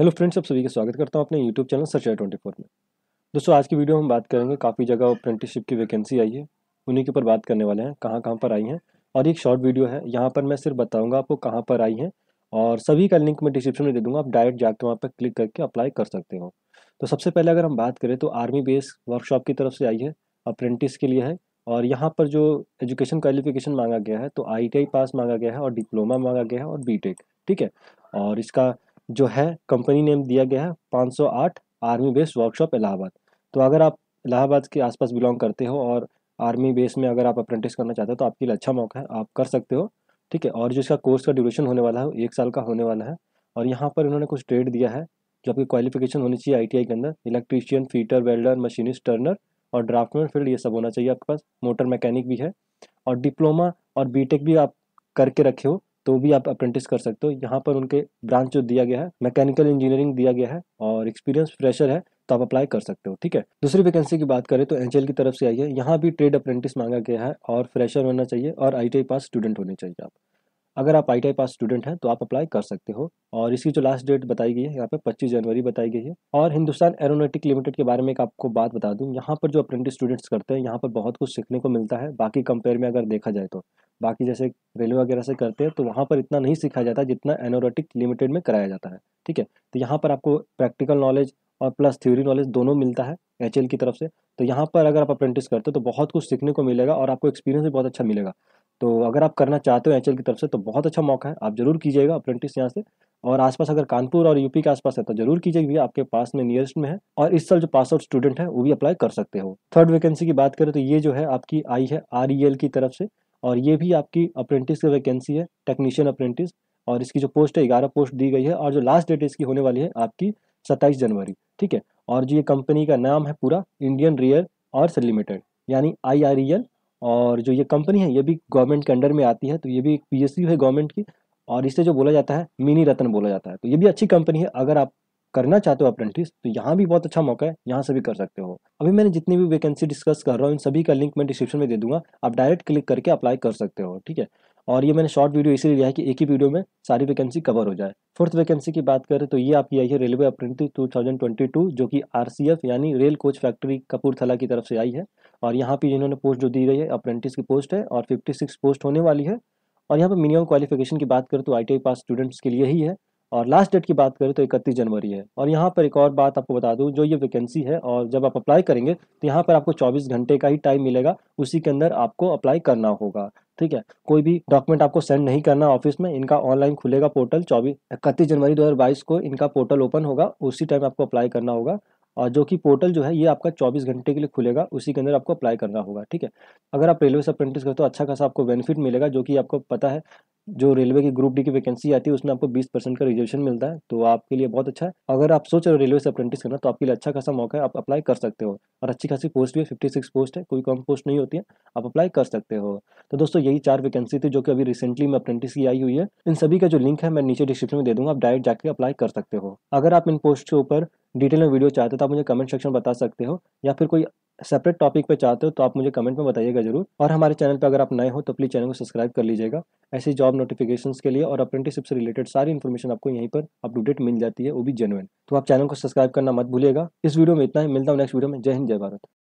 hello friends आप सभी का स्वागत करता हूँ अपने यूट्यूब चैनल सरचार ट्वेंटी फोर में दोस्तों आज की वीडियो हम बात करेंगे काफ़ी जगह अप्रेंटिसशिप की वैकेंसी आई है उन्हीं के ऊपर बात करने वाले हैं कहाँ कहाँ पर आई हैं और एक शॉर्ट वीडियो है यहाँ पर मैं सिर्फ बताऊँगा आपको कहाँ पर आई हैं और सभी का लिंक मैं डिस्क्रिप्शन में दे दूँगा आप डायरेक्ट जाकर वहाँ पर क्लिक करके अप्लाई कर सकते हो तो सबसे पहले अगर हम बात करें तो आर्मी बेस वर्कशॉप की तरफ से आई है अप्रेंटिस के लिए है और यहाँ पर जो एजुकेशन क्वालिफिकेशन मांगा गया है तो आई पास मांगा गया है और डिप्लोमा मांगा गया है और बी ठीक है और इसका जो है कंपनी नेम दिया गया है 508 आर्मी बेस वर्कशॉप इलाहाबाद तो अगर आप इलाहाबाद के आसपास बिलोंग करते हो और आर्मी बेस में अगर आप अप्रेंटिस करना चाहते हो तो आपके लिए अच्छा मौका है आप कर सकते हो ठीक है और जो इसका कोर्स का ड्यूरेशन होने वाला है एक साल का होने वाला है और यहाँ पर इन्होंने कुछ ट्रेड दिया है जो आपकी क्वालिफिकेशन होनी चाहिए आई के अंदर electrician fitter welder machinist turner और ड्राफ्टमैन फील्ड ये सब होना चाहिए आपके पास मोटर मैकेनिक भी है और डिप्लोमा और बीटेक भी आप करके रखे हो तो भी आप अप्रेंटिस कर सकते हो यहाँ पर उनके ब्रांच जो दिया गया है मैकेनिकल इंजीनियरिंग दिया गया है और एक्सपीरियंस फ्रेशर है तो आप अप्लाई कर सकते हो ठीक है दूसरी वैकेंसी की बात करें तो एनसीएल की तरफ से आई है यहाँ भी ट्रेड अप्रेंटिस मांगा गया है और फ्रेशर होना चाहिए और आई पास स्टूडेंट होने चाहिए आप अगर आप आई पास स्टूडेंट हैं तो आप अप्लाई कर सकते हो और इसकी जो लास्ट डेट बताई गई है यहाँ पे 25 जनवरी बताई गई है और हिंदुस्तान एरोनोटिक लिमिटेड के बारे में एक आपको बात बता दूँ यहाँ पर जो अप्रेंटिस स्टूडेंट्स करते हैं यहाँ पर बहुत कुछ सीखने को मिलता है बाकी कंपेयर में अगर देखा जाए तो बाकी जैसे रेलवे वगैरह से करते हैं तो वहाँ पर इतना नहीं सीखा जाता जितना एनोरेटिक लिमिटेड में कराया जाता है ठीक है तो यहाँ पर आपको प्रैक्टिकल नॉलेज और प्लस थ्योरी नॉलेज दोनों मिलता है एच की तरफ से तो यहाँ पर अगर आप अप्रेंटिस करते हो तो बहुत कुछ सीखने को मिलेगा और आपको एक्सपीरियंस भी बहुत अच्छा मिलेगा तो अगर आप करना चाहते हो एच की तरफ से तो बहुत अच्छा मौका है आप जरूर कीजिएगा अप्रेंटिस यहाँ से और आसपास अगर कानपुर और यूपी के आसपास है तो जरूर कीजिएगा भैया आपके पास में नियरेस्ट में है और इस साल जो पास आउट स्टूडेंट है वो भी अप्लाई कर सकते हो थर्ड वैकेंसी की बात करें तो ये जो है आपकी आई है आर e की तरफ से और ये भी आपकी अप्रेंटिस की वैकेंसी है टेक्नीशियन अप्रेंटिस और इसकी जो पोस्ट है ग्यारह पोस्ट दी गई है और जो लास्ट डेट इसकी होने वाली है आपकी सत्ताईस जनवरी ठीक है और जो ये कंपनी का नाम है पूरा इंडियन रियल और लिमिटेड यानी आई आर ई एल और जो ये कंपनी है ये भी गवर्नमेंट के अंडर में आती है तो ये भी एक पी है गवर्नमेंट की और इसे जो बोला जाता है मिनी रतन बोला जाता है तो ये भी अच्छी कंपनी है अगर आप करना चाहते हो अप्रेंटिस तो यहाँ भी बहुत अच्छा मौका है यहाँ से भी कर सकते हो अभी मैंने जितनी भी वैकेंसी डिस्कस कर रहा हूँ इन सभी का लिंक मैं डिस्क्रिप्शन में दे दूंगा आप डायरेक्ट क्लिक करके अप्लाई कर सकते हो ठीक है और ये मैंने शॉर्ट वीडियो इसलिए लिया है कि एक ही वीडियो में सारी वैकेंसी कवर हो जाए फोर्थ वैकेंसी की बात करें तो ये आपकी आई है रेलवे अप्रेंटिस 2022 जो कि आरसीएफ यानी रेल कोच फैक्ट्री कपूरथला की तरफ से आई है और यहाँ पे इन्होंने पोस्ट जो दी गई है अप्रेंटिस की पोस्ट है और फिफ्टी पोस्ट होने वाली है और यहाँ पर मिनिमम क्वालिफिकेशन की बात करें तो आई पास स्टूडेंट्स के लिए ही है और लास्ट डेट की बात करें तो इकतीस जनवरी है और यहाँ पर एक और बात आपको बता दूँ जो ये वैकेंसी है और जब आप अप्लाई करेंगे तो यहाँ पर आपको चौबीस घंटे का ही टाइम मिलेगा उसी के अंदर आपको अप्लाई करना होगा ठीक है कोई भी डॉक्यूमेंट आपको सेंड नहीं करना ऑफिस में इनका ऑनलाइन खुलेगा पोर्टल चौबीस इकतीस जनवरी दो को इनका पोर्टल ओपन होगा उसी टाइम आपको अप्लाई करना होगा और जो कि पोर्टल जो है ये आपका 24 घंटे के लिए खुलेगा उसी के अंदर आपको अप्लाई करना होगा ठीक है अगर आप रेलवे से अप्रेंटिस करते हो अच्छा खासा आपको बेनिफिट मिलेगा जो कि आपको पता है जो रेलवे की ग्रुप डी की वैकेंसी आती है उसमें आपको 20 परसेंट का रिजर्वेशन मिलता है तो आपके लिए बहुत अच्छा है अगर आप सोच रहे हो रेलवे से अप्रेंटिस करना तो आपके लिए अच्छा खासा मौका है आप अप्लाई कर सकते हो और अच्छी खासी पोस्ट भी है फिफ्टी सिक्स पोस्ट है कोई कम पोस्ट नहीं होती है आप अप्लाई कर सकते हो तो दोस्तों यही चार वैकेंसी थी जो कि अभी रिसेंटली में अप्रेंटिस की आई हुई है इन सभी का जो लिंक है मैं नीचे डिस्क्रिप्शन में दे दूंगा आप डायरेक्ट जाकर अप्लाई कर सकते हो अगर आप इन पोस्ट के ऊपर डिटेल में वीडियो चाहते हो तो आप मुझे कमेंट सेक्शन बता सकते हो या फिर कोई सेपरेट टॉपिक पे चाहते हो तो आप मुझे कमेंट में बताइएगा जरूर और हमारे चैनल पर अगर आप नए हो तो प्लीज़ चैनल को सब्सक्राइब कर लीजिएगा ऐसी जॉब नोटिफिकेशन के लिए और अप्रेंटिसशिप से रिलेटेड सारी इन्फॉर्मेशन आपको यहीं पर अपडेट मिल जाती है वो भी जेनुअन तो आप चैनल को सब्सक्राइब करना मत भूलिएगा इस वीडियो में इतना ही मिलता हूँ नेक्स्ट वीडियो में जय हिंद जय भारत